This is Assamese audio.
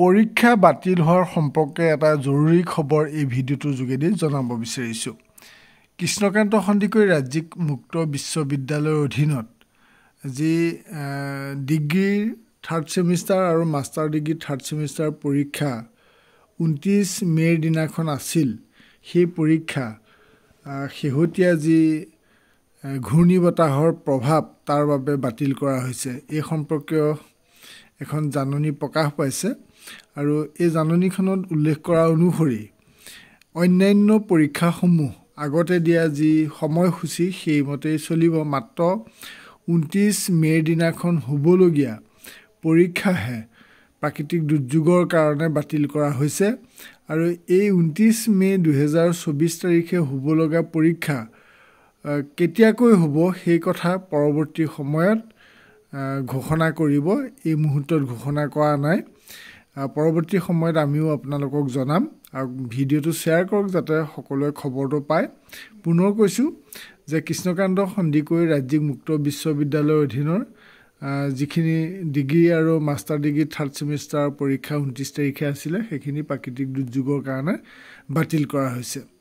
পৰীক্ষা বাতিল হোৱাৰ সম্পৰ্কে এটা জৰুৰী খবৰ এই ভিডিঅ'টোৰ যোগেদি জনাব বিচাৰিছোঁ কৃষ্ণকান্ত সন্দিকৈ ৰাজ্যিক মুক্ত বিশ্ববিদ্যালয়ৰ অধীনত যি ডিগ্ৰীৰ থাৰ্ড ছেমিষ্টাৰ আৰু মাষ্টাৰ ডিগ্ৰী থাৰ্ড ছেমিষ্টাৰ পৰীক্ষা ঊনত্ৰিছ মে'ৰ দিনাখন আছিল সেই পৰীক্ষা শেহতীয়া যি ঘূৰ্ণী বতাহৰ প্ৰভাৱ তাৰ বাবে বাতিল কৰা হৈছে এই সম্পৰ্কীয় এখন জাননী প্ৰকাশ পাইছে আৰু এই জাননীখনত উল্লেখ কৰা অনুসৰি অন্যান্য পৰীক্ষাসমূহ আগতে দিয়া যি সময়সূচী সেইমতেই চলিব মাত্ৰ ঊনত্ৰিছ মে'ৰ দিনাখন হ'বলগীয়া পৰীক্ষাহে প্ৰাকৃতিক দুৰ্যোগৰ কাৰণে বাতিল কৰা হৈছে আৰু এই ঊনত্ৰিছ মে' দুহেজাৰ চৌবিছ তাৰিখে হ'ব লগা পৰীক্ষা কেতিয়াকৈ হ'ব সেই কথা পৰৱৰ্তী সময়ত ঘোষণা কৰিব এই মুহূৰ্তত ঘোষণা কৰা নাই পৰৱৰ্তী সময়ত আমিও আপোনালোকক জনাম আৰু ভিডিঅ'টো শ্বেয়াৰ কৰক যাতে সকলোৱে খবৰটো পায় পুনৰ কৈছোঁ যে কৃষ্ণকান্ত সন্দিকৈ ৰাজ্যিক মুক্ত বিশ্ববিদ্যালয়ৰ অধীনৰ যিখিনি ডিগ্ৰী আৰু মাষ্টাৰ ডিগ্ৰী থাৰ্ড ছেমিষ্টাৰ পৰীক্ষা ঊনত্ৰিছ তাৰিখে আছিলে সেইখিনি প্ৰাকৃতিক দুৰ্যোগৰ কাৰণে বাতিল কৰা হৈছে